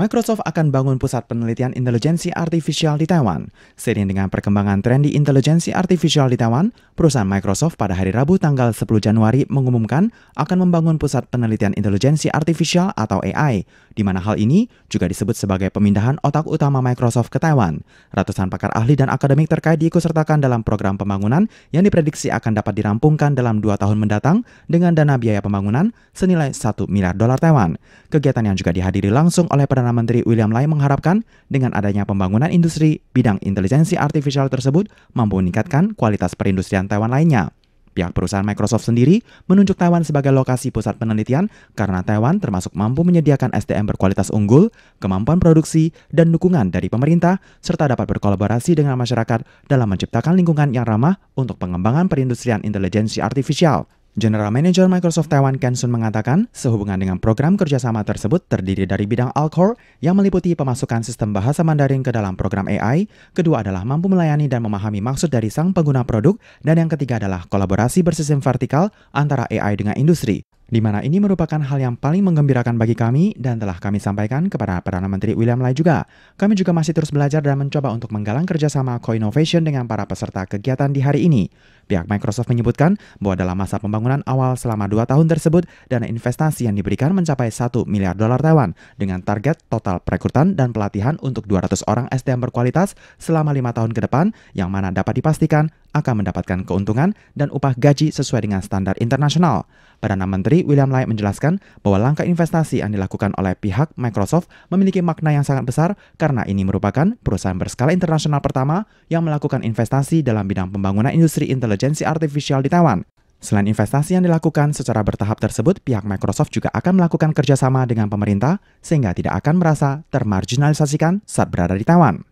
Microsoft akan bangun pusat penelitian intelijensi artifisial di Taiwan. Seiring dengan perkembangan tren di intelijensi artifisial di Taiwan, perusahaan Microsoft pada hari Rabu tanggal 10 Januari mengumumkan akan membangun pusat penelitian intelijensi artifisial atau AI, di mana hal ini juga disebut sebagai pemindahan otak utama Microsoft ke Taiwan. Ratusan pakar ahli dan akademik terkait diikutsertakan dalam program pembangunan yang diprediksi akan dapat dirampungkan dalam dua tahun mendatang dengan dana biaya pembangunan senilai 1 miliar dolar Taiwan. Kegiatan yang juga dihadiri langsung oleh Perdana Perdana Menteri William Lai mengharapkan dengan adanya pembangunan industri, bidang intelijensi artifisial tersebut mampu meningkatkan kualitas perindustrian Taiwan lainnya. Pihak perusahaan Microsoft sendiri menunjuk Taiwan sebagai lokasi pusat penelitian karena Taiwan termasuk mampu menyediakan SDM berkualitas unggul, kemampuan produksi, dan dukungan dari pemerintah, serta dapat berkolaborasi dengan masyarakat dalam menciptakan lingkungan yang ramah untuk pengembangan perindustrian intelijensi artifisial. General Manager Microsoft Taiwan Ken Sun mengatakan, sehubungan dengan program kerjasama tersebut terdiri dari bidang Alcor yang meliputi pemasukan sistem bahasa Mandarin ke dalam program AI, kedua adalah mampu melayani dan memahami maksud dari sang pengguna produk, dan yang ketiga adalah kolaborasi bersistem vertikal antara AI dengan industri di mana ini merupakan hal yang paling menggembirakan bagi kami dan telah kami sampaikan kepada Perdana Menteri William Lai juga. Kami juga masih terus belajar dan mencoba untuk menggalang kerjasama co-innovation dengan para peserta kegiatan di hari ini. Pihak Microsoft menyebutkan bahwa dalam masa pembangunan awal selama dua tahun tersebut, dana investasi yang diberikan mencapai 1 miliar dolar Taiwan dengan target total perekrutan dan pelatihan untuk 200 orang SDM berkualitas selama lima tahun ke depan yang mana dapat dipastikan akan mendapatkan keuntungan dan upah gaji sesuai dengan standar internasional. Perdana Menteri William Lai menjelaskan bahwa langkah investasi yang dilakukan oleh pihak Microsoft memiliki makna yang sangat besar karena ini merupakan perusahaan berskala internasional pertama yang melakukan investasi dalam bidang pembangunan industri intelijen intelijensi artifisial di Taiwan. Selain investasi yang dilakukan secara bertahap tersebut, pihak Microsoft juga akan melakukan kerjasama dengan pemerintah sehingga tidak akan merasa termarginalisasikan saat berada di Taiwan.